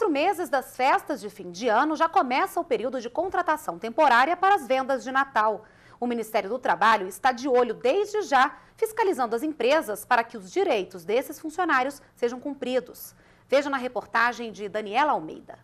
quatro meses das festas de fim de ano já começa o período de contratação temporária para as vendas de Natal. O Ministério do Trabalho está de olho desde já, fiscalizando as empresas para que os direitos desses funcionários sejam cumpridos. Veja na reportagem de Daniela Almeida.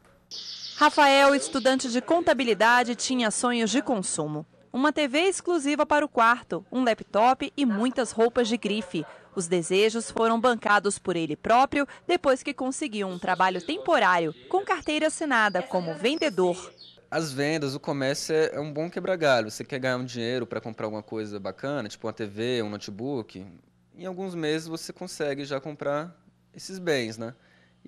Rafael, estudante de contabilidade, tinha sonhos de consumo uma TV exclusiva para o quarto, um laptop e muitas roupas de grife. Os desejos foram bancados por ele próprio depois que conseguiu um trabalho temporário com carteira assinada como vendedor. As vendas, o comércio é, é um bom quebra-galho. Você quer ganhar um dinheiro para comprar alguma coisa bacana, tipo uma TV, um notebook. Em alguns meses você consegue já comprar esses bens, né?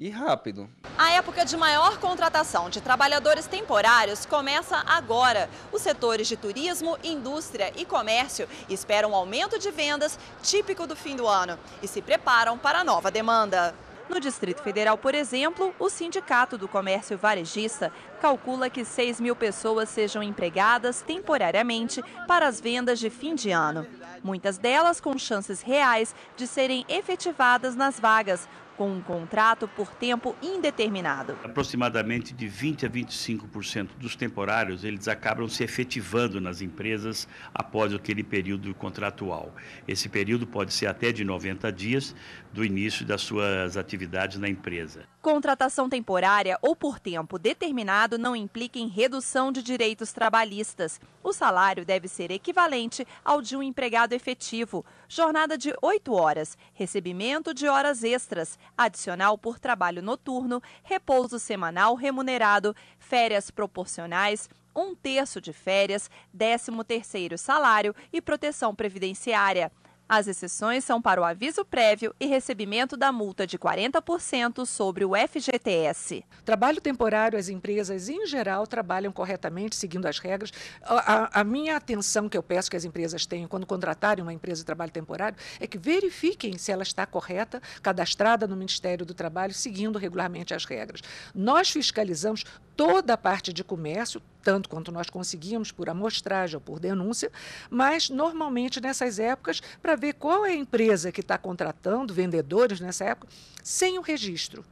e rápido. A época de maior contratação de trabalhadores temporários começa agora. Os setores de turismo, indústria e comércio esperam um aumento de vendas típico do fim do ano e se preparam para a nova demanda. No Distrito Federal, por exemplo, o Sindicato do Comércio Varejista calcula que 6 mil pessoas sejam empregadas temporariamente para as vendas de fim de ano. Muitas delas com chances reais de serem efetivadas nas vagas, com um contrato por tempo indeterminado. Aproximadamente de 20 a 25% dos temporários, eles acabam se efetivando nas empresas após aquele período contratual. Esse período pode ser até de 90 dias do início das suas atividades na empresa. Contratação temporária ou por tempo determinado não implica em redução de direitos trabalhistas. O salário deve ser equivalente ao de um empregado efetivo. Jornada de 8 horas, recebimento de horas extras, adicional por trabalho noturno, repouso semanal remunerado, férias proporcionais, um terço de férias, décimo terceiro salário e proteção previdenciária. As exceções são para o aviso prévio e recebimento da multa de 40% sobre o FGTS. Trabalho temporário, as empresas em geral trabalham corretamente, seguindo as regras. A, a, a minha atenção que eu peço que as empresas tenham quando contratarem uma empresa de trabalho temporário é que verifiquem se ela está correta, cadastrada no Ministério do Trabalho, seguindo regularmente as regras. Nós fiscalizamos toda a parte de comércio, tanto quanto nós conseguíamos por amostragem ou por denúncia, mas normalmente nessas épocas, para ver qual é a empresa que está contratando vendedores nessa época, sem o registro.